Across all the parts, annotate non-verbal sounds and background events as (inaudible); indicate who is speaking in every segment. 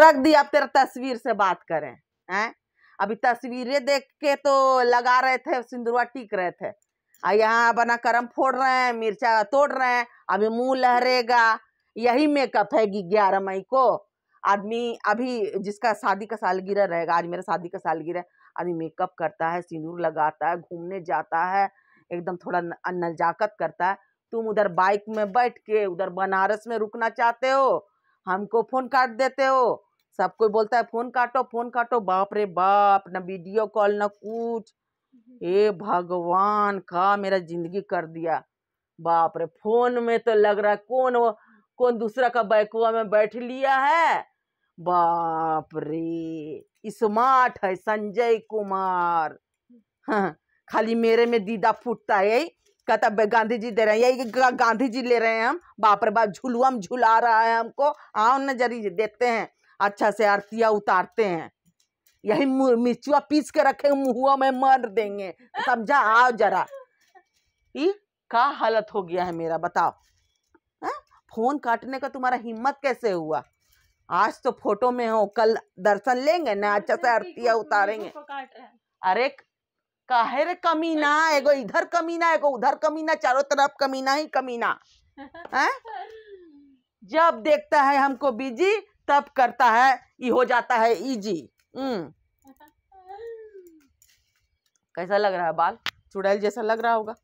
Speaker 1: रख दिया तेरा तस्वीर से बात करें हैं अभी तस्वीरें देख के तो लगा रहे थे सिंदुरवा टीक रहे थे और यहाँ बना करम फोड़ रहे हैं मिर्चा तोड़ रहे हैं अभी मुंह लहरेगा यही मेकअप है ग्यारह मई को आदमी अभी जिसका शादी का सालगिरह रहेगा आज मेरा शादी का सालगिरह आदमी मेकअप करता है सिंदूर लगाता है घूमने जाता है एकदम थोड़ा नजाकत करता है तुम उधर बाइक में बैठ के उधर बनारस में रुकना चाहते हो हमको फ़ोन काट देते हो सब कोई बोलता है फ़ोन काटो फ़ोन काटो बाप रे बाप ना वीडियो कॉल ना कुछ हम्म। हे भगवान का मेरा जिंदगी कर दिया बाप रे फोन में तो लग रहा है कौन वो कौन दूसरा का बैकुआ में बैठ लिया है बाप रे स्मार्ट है संजय कुमार हम्म। हाँ, खाली मेरे में दीदा फूटता है कहता गांधी जी दे रहे हैं यही गांधी जी ले रहे हैं हम बाप रे बाप झुलुआम झुला रहा है हमको आओ न जरी देते हैं अच्छा से आरतिया उतारते हैं यही मिर्चुआ पीस के रखे मुहुआ में मर देंगे समझा आओ जरा ई का हालत हो गया है मेरा बताओ है? हाँ? फोन काटने का तुम्हारा हिम्मत कैसे हुआ आज तो फोटो में हो कल दर्शन लेंगे ना अच्छा से आरतिया उतारेंगे अरे काहेर कमीना एगो इधर कमीना एगो उधर कमीना चारों तरफ कमीना ही कमीना (laughs) है जब देखता है हमको बिजी तब करता है ये हो जाता है इजी हम्म कैसा लग रहा है बाल चुड़ैल जैसा लग रहा होगा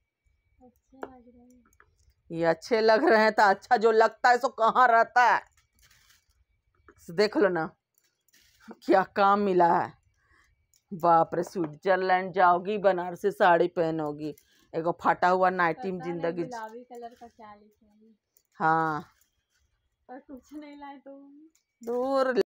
Speaker 1: ये अच्छे लग रहे हैं तो अच्छा जो लगता है सो कहाँ रहता है देख लो ना क्या काम मिला है बाप रे स्विट्जरलैंड जाओगी बनारसी साड़ी पहनोगी एगो फटा हुआ में जिंदगी हाँ और कुछ नहीं लाए तो दूर